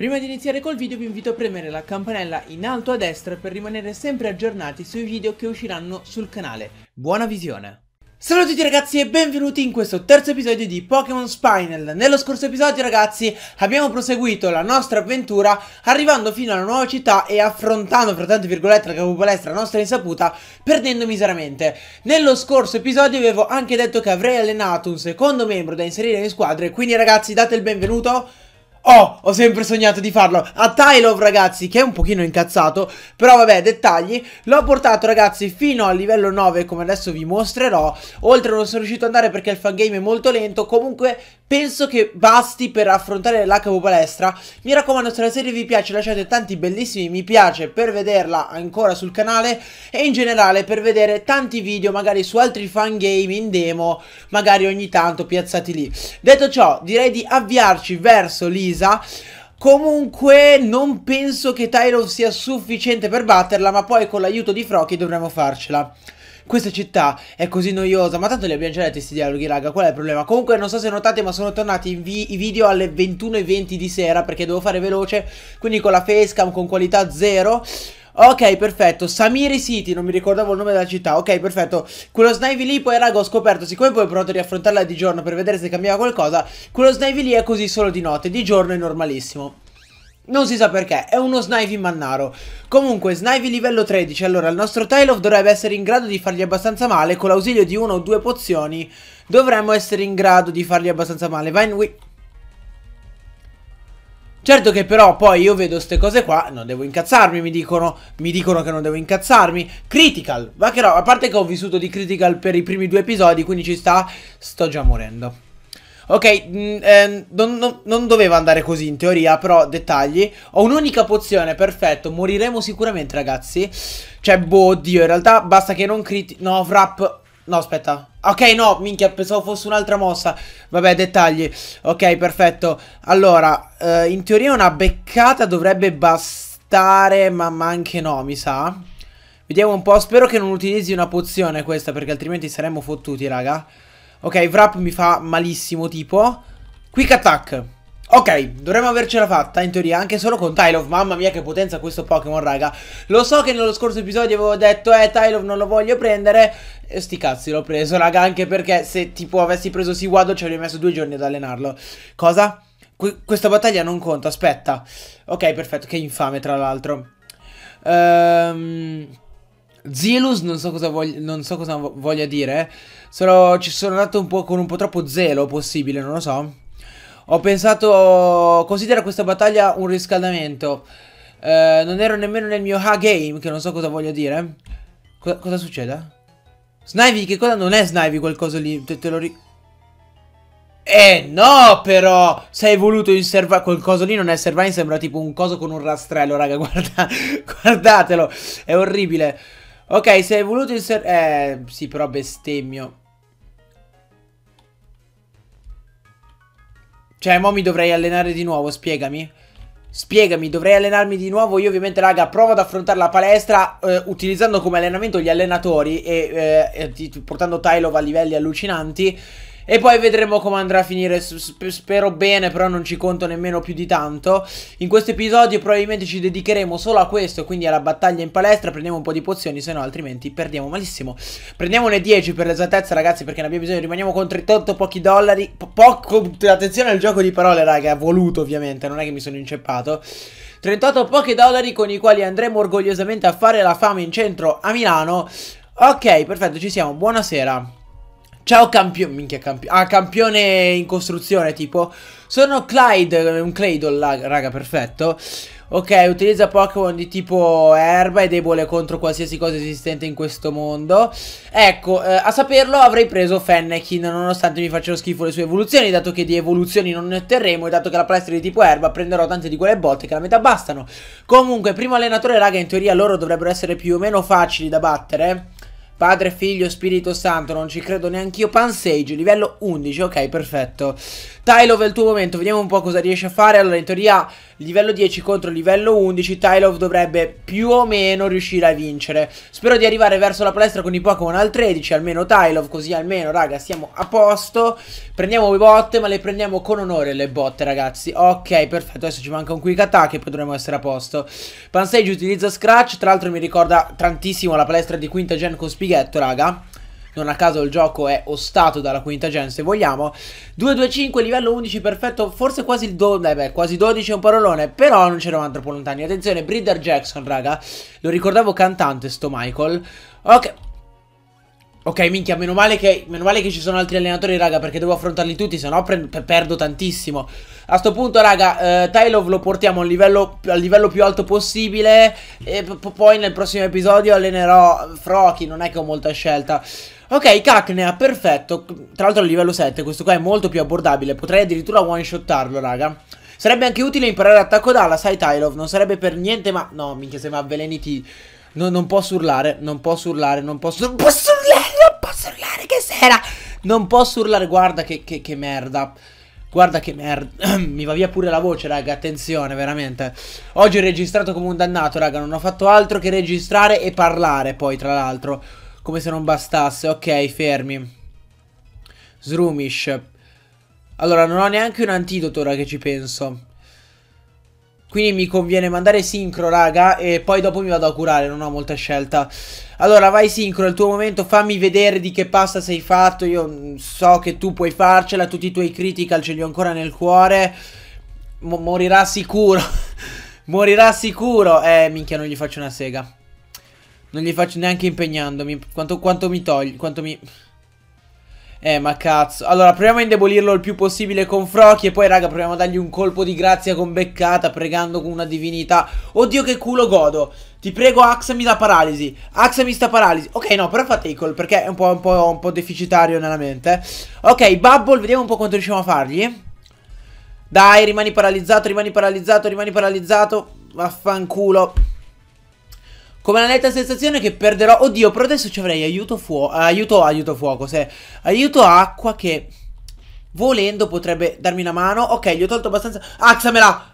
Prima di iniziare col video vi invito a premere la campanella in alto a destra per rimanere sempre aggiornati sui video che usciranno sul canale. Buona visione! Salve a tutti ragazzi e benvenuti in questo terzo episodio di Pokémon Spinal Nello scorso episodio ragazzi abbiamo proseguito la nostra avventura Arrivando fino alla nuova città e affrontando fra tante virgolette la capo capopalestra nostra insaputa Perdendo miseramente Nello scorso episodio avevo anche detto che avrei allenato un secondo membro da inserire in squadre Quindi ragazzi date il benvenuto Oh, ho sempre sognato di farlo a Tylov ragazzi che è un pochino incazzato Però vabbè dettagli L'ho portato ragazzi fino al livello 9 come adesso vi mostrerò Oltre non sono riuscito ad andare perché il fangame è molto lento Comunque penso che basti per affrontare l'HV Palestra. Mi raccomando, se la serie vi piace lasciate tanti bellissimi mi piace per vederla ancora sul canale e in generale per vedere tanti video magari su altri fangame in demo, magari ogni tanto piazzati lì. Detto ciò, direi di avviarci verso Lisa. Comunque non penso che Tyrone sia sufficiente per batterla, ma poi con l'aiuto di Froki dovremo farcela questa città è così noiosa, ma tanto li abbiamo già letti questi dialoghi, raga, qual è il problema? Comunque non so se notate, ma sono tornati vi i video alle 21.20 di sera, perché devo fare veloce, quindi con la facecam con qualità zero. Ok, perfetto. Samiri City, non mi ricordavo il nome della città. Ok, perfetto. Quello Snivy lì, poi, raga, ho scoperto. Siccome poi ho provato a riaffrontarla di giorno per vedere se cambiava qualcosa, quello Snivy lì è così solo di notte. Di giorno è normalissimo. Non si sa perché, è uno Snivy mannaro. Comunque, Snivy livello 13, allora il nostro Tail dovrebbe essere in grado di fargli abbastanza male, con l'ausilio di una o due pozioni dovremmo essere in grado di fargli abbastanza male. Vai in Wii. Certo che però poi io vedo queste cose qua, non devo incazzarmi, mi dicono, mi dicono che non devo incazzarmi. Critical, ma che no, a parte che ho vissuto di critical per i primi due episodi, quindi ci sta, sto già morendo. Ok, mh, mm, eh, non, non, non, doveva andare così in teoria, però dettagli. Ho un'unica pozione, perfetto, moriremo sicuramente ragazzi. Cioè, boh, oddio, in realtà basta che non criti... No, wrap... No, aspetta. Ok, no, minchia, pensavo fosse un'altra mossa. Vabbè, dettagli. Ok, perfetto. Allora, eh, in teoria una beccata dovrebbe bastare, ma, ma anche no, mi sa. Vediamo un po', spero che non utilizzi una pozione questa, perché altrimenti saremmo fottuti, raga. Ok, wrap mi fa malissimo tipo. Quick attack. Ok, dovremmo avercela fatta in teoria anche solo con Tylov, mamma mia che potenza questo Pokémon raga Lo so che nello scorso episodio avevo detto eh Tylov non lo voglio prendere E sti cazzi l'ho preso raga anche perché se tipo avessi preso Siwado ci avrei messo due giorni ad allenarlo Cosa? Qu questa battaglia non conta, aspetta Ok perfetto, che infame tra l'altro Ehm... Zilus non so cosa, voglia, non so cosa voglia dire. Solo ci sono andato un po' con un po' troppo zelo possibile, non lo so. Ho pensato. Considera questa battaglia un riscaldamento. Eh, non ero nemmeno nel mio ha game, che non so cosa voglia dire. Co cosa succede? Snivy, che cosa non è Snivy qualcosa lì? Te, te lo ricordo. Eh no però Sei voluto in serva Quel coso lì non è servine Sembra tipo un coso con un rastrello raga Guarda... Guardatelo È orribile Ok, se hai voluto inser... Eh, sì, però bestemmio. Cioè, mo mi dovrei allenare di nuovo, spiegami. Spiegami, dovrei allenarmi di nuovo. Io ovviamente, raga, provo ad affrontare la palestra eh, utilizzando come allenamento gli allenatori e eh, portando Tylov a livelli allucinanti. E poi vedremo come andrà a finire Spero bene però non ci conto nemmeno più di tanto In questo episodio probabilmente ci dedicheremo solo a questo Quindi alla battaglia in palestra Prendiamo un po' di pozioni se no altrimenti perdiamo malissimo Prendiamone 10 per l'esattezza ragazzi Perché ne abbiamo bisogno Rimaniamo con 38 pochi dollari po Poco Attenzione al gioco di parole raga Voluto ovviamente Non è che mi sono inceppato 38 pochi dollari con i quali andremo orgogliosamente a fare la fame in centro a Milano Ok perfetto ci siamo Buonasera Ciao campione, minchia campione, ah campione in costruzione tipo Sono Clyde, un Claydol raga perfetto Ok, utilizza Pokémon di tipo erba e debole contro qualsiasi cosa esistente in questo mondo. Ecco, eh, a saperlo avrei preso Fennekin, nonostante mi facciano schifo le sue evoluzioni, dato che di evoluzioni non ne otterremo e dato che la palestra è di tipo erba prenderò tante di quelle botte che la metà bastano. Comunque, primo allenatore, raga, in teoria loro dovrebbero essere più o meno facili da battere. Padre, Figlio, Spirito Santo, non ci credo neanche io. Pansage, livello 11, ok, perfetto. Tylov è il tuo momento, vediamo un po' cosa riesce a fare. Allora, in teoria, livello 10 contro livello 11, Tylov dovrebbe più o meno riuscire a vincere. Spero di arrivare verso la palestra con i Pokémon al 13, almeno Tylov, così almeno, raga, siamo a posto. Prendiamo le botte, ma le prendiamo con onore le botte, ragazzi. Ok, perfetto, adesso ci manca un quick attack e poi dovremmo essere a posto. Pansage utilizza Scratch, tra l'altro mi ricorda tantissimo la palestra di quinta gen con Speed fighetto, raga. Non a caso il gioco è ostato dalla quinta gen, se vogliamo. 225, livello 11, perfetto. Forse quasi il 12, beh, quasi 12 è un parolone, però non c'eravamo troppo lontani. Attenzione, Breeder Jackson, raga. Lo ricordavo cantante, sto Michael. Ok, Ok, minchia, meno male, che, meno male, che, ci sono altri allenatori, raga, perché devo affrontarli tutti, se no perdo tantissimo. A sto punto, raga, eh, Tylov lo portiamo al livello, al livello, più alto possibile e poi nel prossimo episodio allenerò Frochi, non è che ho molta scelta. Ok, Cacnea, perfetto. Tra l'altro al livello 7, questo qua è molto più abbordabile, potrei addirittura one-shottarlo, raga. Sarebbe anche utile imparare attacco d'ala, sai Tylov, non sarebbe per niente ma... No, minchia, se mi avveleni ti... No, non posso urlare, non posso urlare, non posso... Non posso urlare! che sera! Non posso urlare, guarda che, che, che merda. Guarda che merda. Mi va via pure la voce, raga. Attenzione, veramente. Oggi ho registrato come un dannato, raga. Non ho fatto altro che registrare e parlare, poi, tra l'altro. Come se non bastasse. Ok, fermi. Srumish. Allora, non ho neanche un antidoto, ora che ci penso. Quindi mi conviene mandare sincro, raga, e poi dopo mi vado a curare, non ho molta scelta. Allora, vai sincro, è il tuo momento, fammi vedere di che pasta sei fatto. Io mm, so che tu puoi farcela, tutti i tuoi critical ce li ho ancora nel cuore. Mo morirà sicuro. morirà sicuro. Eh, minchia, non gli faccio una sega. Non gli faccio neanche impegnandomi. Quanto, quanto mi togli, quanto mi... Eh ma cazzo Allora proviamo a indebolirlo il più possibile con Frochi E poi raga proviamo a dargli un colpo di grazia con beccata Pregando con una divinità Oddio che culo godo Ti prego axami la paralisi Axami sta paralisi Ok no però fa tackle perché è un po', un po', un po deficitario nella mente Ok Bubble vediamo un po' quanto riusciamo a fargli Dai rimani paralizzato rimani paralizzato rimani paralizzato Vaffanculo come la netta sensazione che perderò... Oddio, però adesso ci avrei aiuto fuoco... Aiuto, aiuto fuoco, se... Aiuto acqua che... Volendo potrebbe darmi una mano. Ok, gli ho tolto abbastanza... Axamela!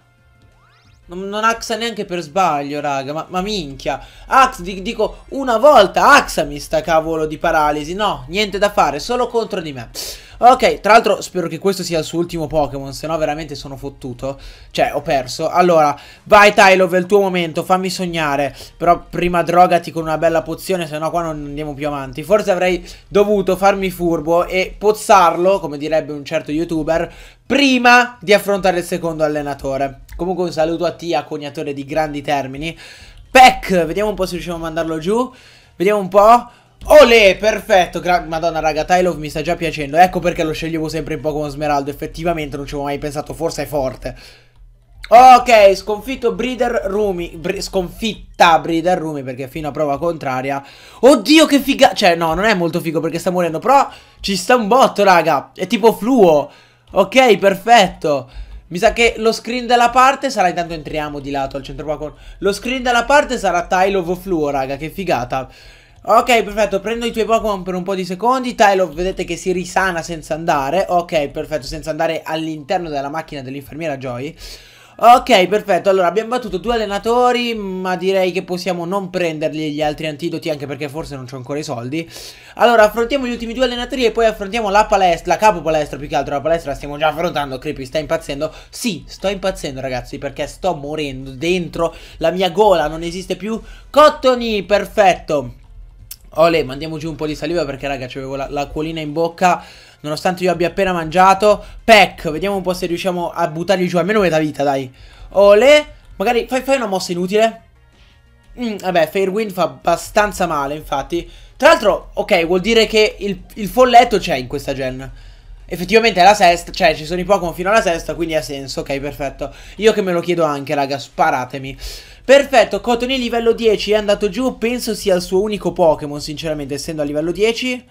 Non, non axa neanche per sbaglio, raga. Ma, ma minchia. Ax, di, dico una volta, axami sta cavolo di paralisi. No, niente da fare, solo contro di me. Ok, tra l'altro spero che questo sia il suo ultimo Pokémon, se no veramente sono fottuto. Cioè, ho perso. Allora, vai Tylov, è il tuo momento, fammi sognare. Però prima drogati con una bella pozione, se no qua non andiamo più avanti. Forse avrei dovuto farmi furbo e pozzarlo, come direbbe un certo youtuber, prima di affrontare il secondo allenatore. Comunque un saluto a Tia, cognatore di grandi termini. Peck, vediamo un po' se riusciamo a mandarlo giù. Vediamo un po'. Ole, perfetto, madonna raga, Tylov mi sta già piacendo Ecco perché lo sceglievo sempre in Pokémon Smeraldo Effettivamente non ci avevo mai pensato, forse è forte Ok, sconfitto Breeder Rumi Br Sconfitta Breeder Rumi perché fino a prova contraria Oddio che figa Cioè no, non è molto figo perché sta morendo Però ci sta un botto raga È tipo fluo Ok, perfetto mi sa che lo screen della parte sarà Intanto entriamo di lato al centro qua Lo screen della parte sarà Tile of Fluo raga Che figata Ok, perfetto, prendo i tuoi Pokémon per un po' di secondi. Tylo, vedete che si risana senza andare. Ok, perfetto, senza andare all'interno della macchina dell'infermiera Joy. Ok, perfetto. Allora, abbiamo battuto due allenatori, ma direi che possiamo non prendergli gli altri antidoti, anche perché forse non ho ancora i soldi. Allora, affrontiamo gli ultimi due allenatori e poi affrontiamo la palestra, la capo palestra più che altro. La palestra la stiamo già affrontando, Creepy sta impazzendo. Sì, sto impazzendo, ragazzi, perché sto morendo dentro la mia gola, non esiste più. Cottony, perfetto. Ole, mandiamo giù un po' di saliva perché raga avevo l'acquolina la in bocca Nonostante io abbia appena mangiato Peck, vediamo un po' se riusciamo a buttargli giù almeno metà vita dai Ole, magari fai, fai una mossa inutile mm, Vabbè, Fairwind fa abbastanza male infatti Tra l'altro, ok, vuol dire che il, il folletto c'è in questa gen Effettivamente è la sesta, cioè ci sono i Pokémon fino alla sesta, quindi ha senso, ok, perfetto. Io che me lo chiedo anche, raga, sparatemi. Perfetto, Cotone livello 10 è andato giù, penso sia il suo unico Pokémon, sinceramente, essendo a livello 10.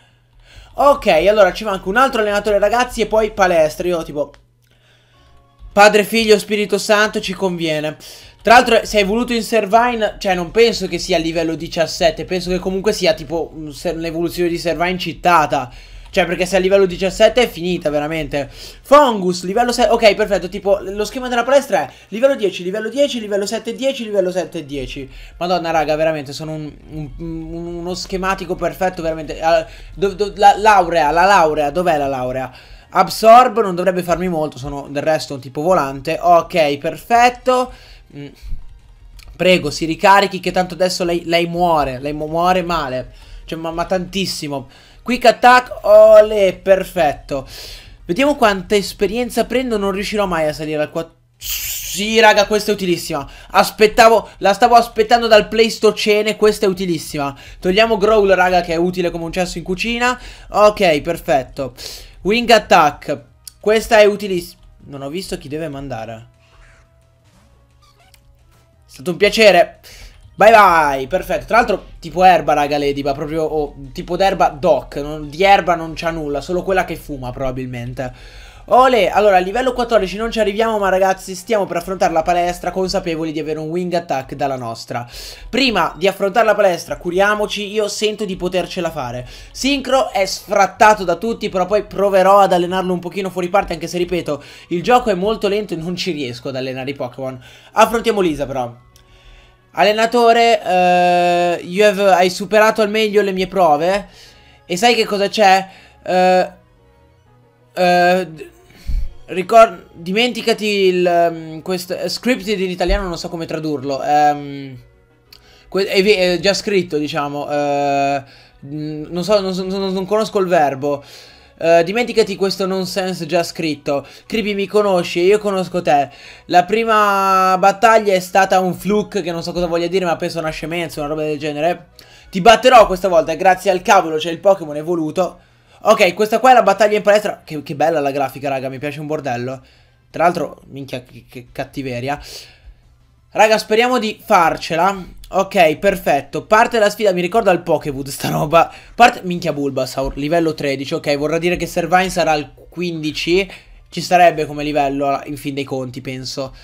Ok, allora ci manca un altro allenatore, ragazzi, e poi palestra. Io tipo... Padre, figlio, Spirito Santo ci conviene. Tra l'altro, se hai voluto in Servine, cioè non penso che sia a livello 17, penso che comunque sia tipo un'evoluzione di Servine cittata. Cioè, perché se a livello 17 è finita, veramente. Fungus, livello 7... Ok, perfetto, tipo, lo schema della palestra è livello 10, livello 10, livello 7, 10, livello 7, 10. Madonna, raga, veramente, sono un, un, uno schematico perfetto, veramente. Ah, do, do, la laurea, la laurea, dov'è la laurea? Absorb non dovrebbe farmi molto, sono del resto un tipo volante. Ok, perfetto. Mm. Prego, si ricarichi che tanto adesso lei, lei muore, lei muore male. Cioè, ma, ma tantissimo. Quick attack, ole, perfetto. Vediamo quanta esperienza prendo, non riuscirò mai a salire al 4. Sì, raga, questa è utilissima. Aspettavo, la stavo aspettando dal Pleistocene, questa è utilissima. Togliamo Growl, raga, che è utile come un cesso in cucina. Ok, perfetto. Wing attack. Questa è utilissima. Non ho visto chi deve mandare. È stato un piacere. Bye bye, perfetto. Tra l'altro, tipo erba, raga, l'ediba. Proprio, oh, tipo d'erba doc. Non, di erba non c'ha nulla, solo quella che fuma, probabilmente. Ole, allora, a livello 14 non ci arriviamo, ma ragazzi, stiamo per affrontare la palestra consapevoli di avere un wing attack dalla nostra. Prima di affrontare la palestra, curiamoci, io sento di potercela fare. Sincro è sfrattato da tutti, però poi proverò ad allenarlo un pochino fuori parte, anche se, ripeto, il gioco è molto lento e non ci riesco ad allenare i Pokémon. Affrontiamo Lisa, però. Allenatore, eh, have, hai superato al meglio le mie prove. E sai che cosa c'è? Eh, eh, dimenticati il. Um, mm, questo, uh, scripted in italiano, non so come tradurlo. Um, è, già scritto, diciamo. Uh, non so, non, non, non conosco il verbo. Eh, dimenticati questo nonsense già scritto. Creepy mi conosci, io conosco te. La prima battaglia è stata un fluke che non so cosa voglia dire, ma penso una scemenza, una roba del genere. Ti batterò questa volta, grazie al cavolo c'è cioè il Pokémon evoluto. Ok, questa qua è la battaglia in palestra. Che, che bella la grafica, raga, mi piace un bordello. Tra l'altro, minchia, che, che cattiveria. Raga, speriamo di farcela. Ok, perfetto. Parte la sfida, mi ricorda il Pokéwood sta roba. Parte... Minchia Bulbasaur, livello 13. Ok, vorrà dire che Servine sarà al 15. Ci sarebbe come livello, in fin dei conti, penso.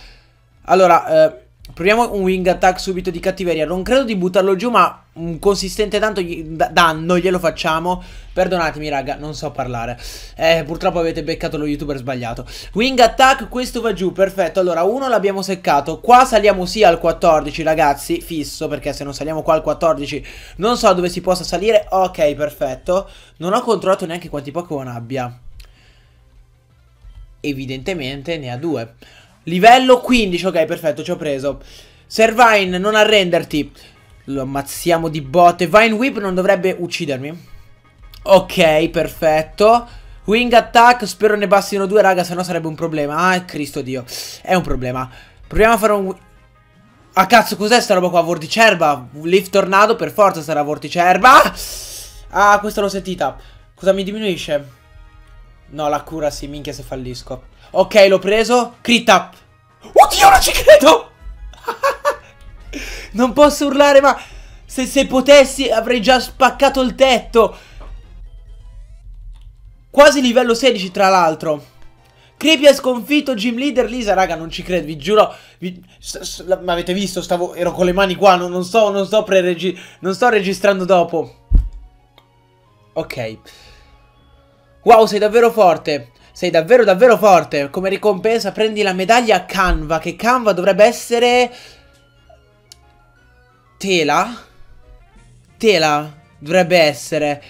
Allora, eh, Proviamo un wing attack subito di cattiveria. Non credo di buttarlo giù, ma un consistente tanto danno glielo facciamo. Perdonatemi, raga, non so parlare. Eh, purtroppo avete beccato lo youtuber sbagliato. Wing attack, questo va giù, perfetto. Allora, uno l'abbiamo seccato. Qua saliamo sì al 14, ragazzi, fisso, perché se non saliamo qua al 14 non so dove si possa salire. Ok, perfetto. Non ho controllato neanche quanti Pokémon abbia. Evidentemente ne ha due. Livello 15, ok, perfetto, ci ho preso. Servine, non arrenderti. Lo ammazziamo di botte. Vine Whip non dovrebbe uccidermi. Ok, perfetto. Wing Attack, spero ne bastino due, raga, se no sarebbe un problema. Ah, Cristo Dio. È un problema. Proviamo a fare un... Ah, cazzo, cos'è sta roba qua? Vorticerba? Leaf Tornado, per forza sarà Vorticerba. Ah, questa l'ho sentita. Cosa mi diminuisce? No, la cura sì, minchia se fallisco. Ok, l'ho preso. Crit up. Oddio, non ci credo! non posso urlare, ma... Se, se potessi avrei già spaccato il tetto. Quasi livello 16, tra l'altro. Creepy ha sconfitto Gym Leader Lisa, raga, non ci credo, vi giuro. Vi... Ma avete visto, stavo... ero con le mani qua, non, non sto, non sto, non sto registrando dopo. Ok. Wow, sei davvero forte. Sei davvero davvero forte. Come ricompensa prendi la medaglia Canva, che Canva dovrebbe essere... Tela? Tela dovrebbe essere.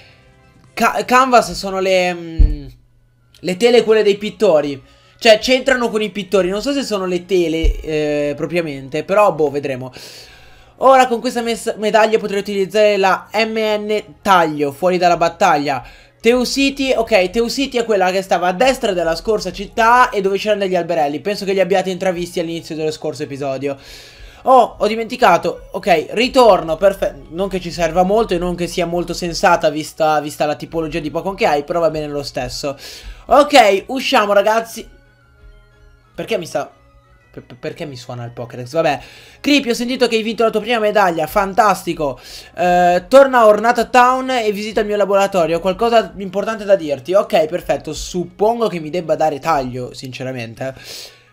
Ca canvas sono le... Mh, mm, le tele quelle dei pittori. Cioè, c'entrano con i pittori. Non so se sono le tele eh, propriamente, però boh, vedremo. Ora con questa medaglia potrei utilizzare la MN taglio fuori dalla battaglia. Teusiti, ok, Teusiti è quella che stava a destra della scorsa città e dove c'erano degli alberelli. Penso che li abbiate intravisti all'inizio dello scorso episodio. Oh, ho dimenticato. Ok, ritorno, perfetto. Non che ci serva molto e non che sia molto sensata vista, vista la tipologia di Pokémon che hai, però va bene lo stesso. Ok, usciamo ragazzi. Perché mi sta perché mi suona il Pokédex? Vabbè. Creepy, ho sentito che hai vinto la tua prima medaglia. Fantastico. Eh, torna a Ornata Town e visita il mio laboratorio. Ho qualcosa di importante da dirti. Ok, perfetto. Suppongo che mi debba dare taglio, sinceramente.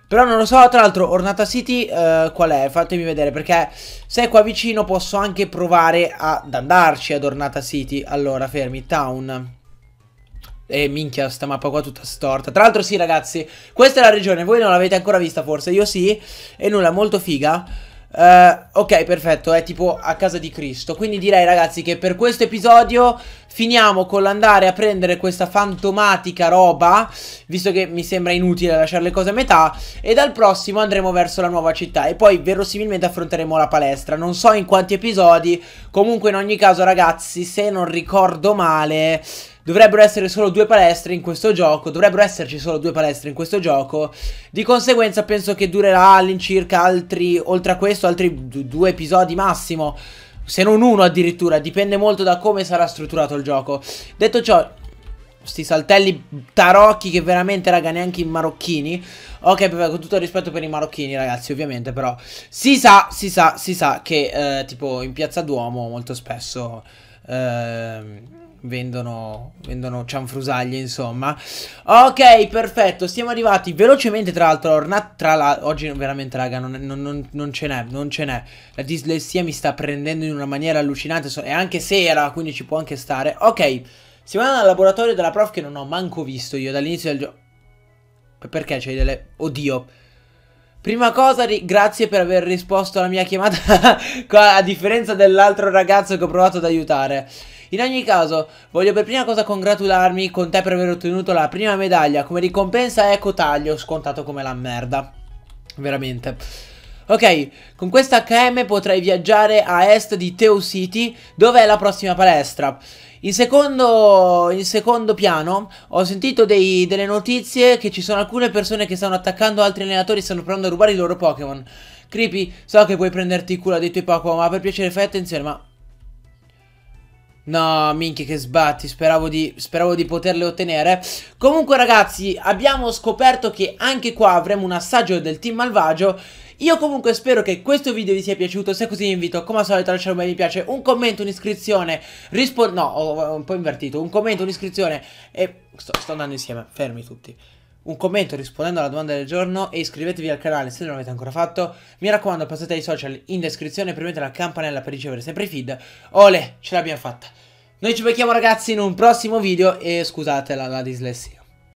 Però non lo so, tra l'altro Ornata City eh, qual è? Fatemi vedere perché se è qua vicino posso anche provare ad andarci ad Ornata City. Allora, fermi, Town. E eh, minchia, sta mappa qua tutta storta. Tra l'altro sì, ragazzi, questa è la regione. Voi non l'avete ancora vista, forse. Io sì. E nulla, molto figa. Uh, ok, perfetto, è tipo a casa di Cristo. Quindi direi, ragazzi, che per questo episodio finiamo con l'andare a prendere questa fantomatica roba, visto che mi sembra inutile lasciare le cose a metà, e dal prossimo andremo verso la nuova città e poi verosimilmente affronteremo la palestra. Non so in quanti episodi, comunque in ogni caso, ragazzi, se non ricordo male dovrebbero essere solo due palestre in questo gioco, dovrebbero esserci solo due palestre in questo gioco, di conseguenza penso che durerà all'incirca altri, oltre a questo, altri due episodi massimo, se non uno addirittura, dipende molto da come sarà strutturato il gioco. Detto ciò, questi saltelli tarocchi che veramente raga neanche i marocchini ok con tutto il rispetto per i marocchini ragazzi ovviamente però si sa si sa si sa che eh, tipo in piazza Duomo molto spesso eh, vendono, vendono cianfrusaglie, insomma. Ok, perfetto, siamo arrivati velocemente, tra l'altro, tra la, oggi veramente, raga, non, non, non, non ce n'è, non ce n'è. La dislessia mi sta prendendo in una maniera allucinante, so, è anche sera, quindi ci può anche stare. Ok, siamo andati al laboratorio della prof che non ho manco visto io dall'inizio del gioco. Perché c'hai delle... Oddio. Prima cosa, grazie per aver risposto alla mia chiamata, a differenza dell'altro ragazzo che ho provato ad aiutare. In ogni caso, voglio per prima cosa congratularmi con te per aver ottenuto la prima medaglia. Come ricompensa ecco taglio, scontato come la merda. Veramente. Ok, con questa HM potrai viaggiare a est di Teo City, dove è la prossima palestra. In secondo, in secondo piano ho sentito dei, delle notizie che ci sono alcune persone che stanno attaccando altri allenatori e stanno provando a rubare i loro Pokémon. Creepy, so che puoi prenderti cura dei tuoi Pokémon, ma per piacere fai attenzione, ma No, minchia che sbatti, speravo di, speravo di, poterle ottenere. Comunque ragazzi, abbiamo scoperto che anche qua avremo un assaggio del team malvagio. Io comunque spero che questo video vi sia piaciuto, se così vi invito come al solito a lasciare un bel mi piace, un commento, un'iscrizione, rispondere... No, ho un po' invertito, un commento, un'iscrizione e... Sto, sto andando insieme, fermi tutti un commento rispondendo alla domanda del giorno e iscrivetevi al canale se non l'avete ancora fatto. Mi raccomando, passate ai social in descrizione e premete la campanella per ricevere sempre i feed. Ole, ce l'abbiamo fatta. Noi ci becchiamo ragazzi in un prossimo video e scusate la, la dislessia.